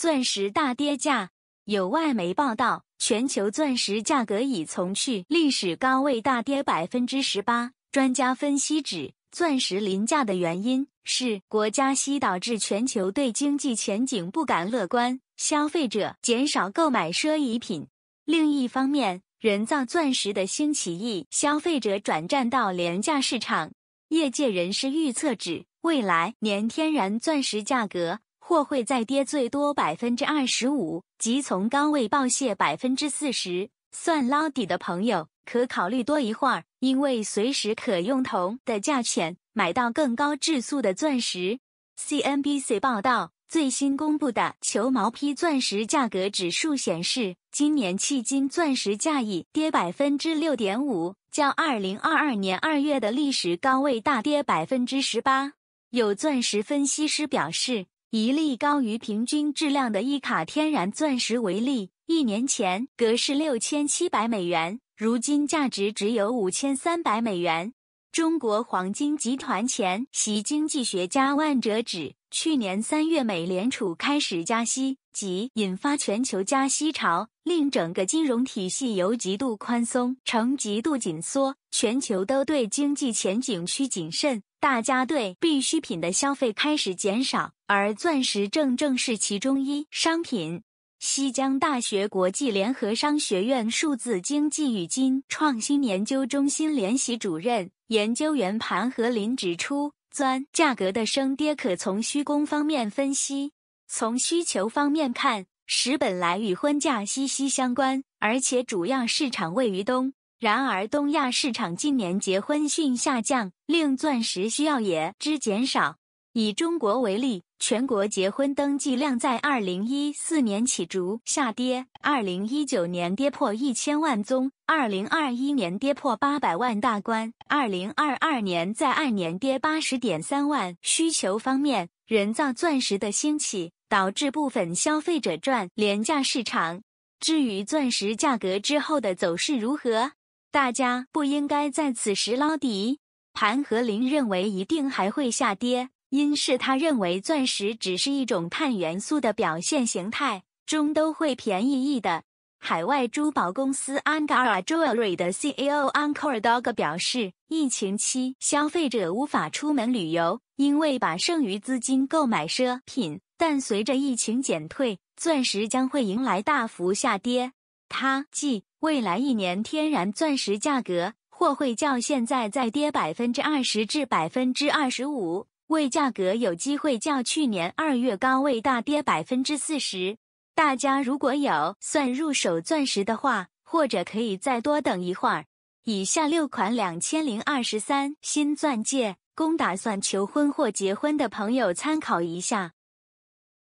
钻石大跌价，有外媒报道，全球钻石价格已从去历史高位大跌百分之十八。专家分析指，钻石临价的原因是国家息导致全球对经济前景不敢乐观，消费者减少购买奢侈品。另一方面，人造钻石的兴起，意消费者转战到廉价市场。业界人士预测指，未来年天然钻石价格。或会再跌最多百分之二十五，即从高位爆泻百分之四十。算捞底的朋友可考虑多一会儿，因为随时可用铜的价钱买到更高质素的钻石。CNBC 报道，最新公布的球毛坯钻石价格指数显示，今年迄今钻石价已跌百分之六点五，较二零二二年二月的历史高位大跌百分之十八。有钻石分析师表示。一粒高于平均质量的一卡天然钻石为例，一年前格是六千七百美元，如今价值只有五千三百美元。中国黄金集团前席经济学家万哲指，去年三月美联储开始加息，即引发全球加息潮，令整个金融体系由极度宽松成极度紧缩，全球都对经济前景趋谨慎。大家对必需品的消费开始减少，而钻石正正是其中一商品。西江大学国际联合商学院数字经济与金创新研究中心联席主任研究员盘和林指出，钻价格的升跌可从供方面分析。从需求方面看，石本来与婚嫁息息相关，而且主要市场位于东。然而，东亚市场近年结婚性下降，令钻石需要也之减少。以中国为例，全国结婚登记量在二零一四年起逐下跌，二零一九年跌破一千万宗，二零二一年跌破八百万大关，二零二二年再按年跌八十点三万。需求方面，人造钻石的兴起导致部分消费者赚廉价市场。至于钻石价格之后的走势如何？大家不应该在此时捞底。盘和林认为一定还会下跌，因是他认为钻石只是一种碳元素的表现形态，终都会便宜一的。海外珠宝公司 Angara Jewelry 的 c e o a n c l r Dog 表示，疫情期消费者无法出门旅游，因为把剩余资金购买奢品，但随着疫情减退，钻石将会迎来大幅下跌。他即。未来一年，天然钻石价格或会较现在再跌百分之二十至百分之二十五，未价格有机会较去年二月高位大跌百分之四十。大家如果有算入手钻石的话，或者可以再多等一会儿。以下六款两千零二十三新钻戒，供打算求婚或结婚的朋友参考一下。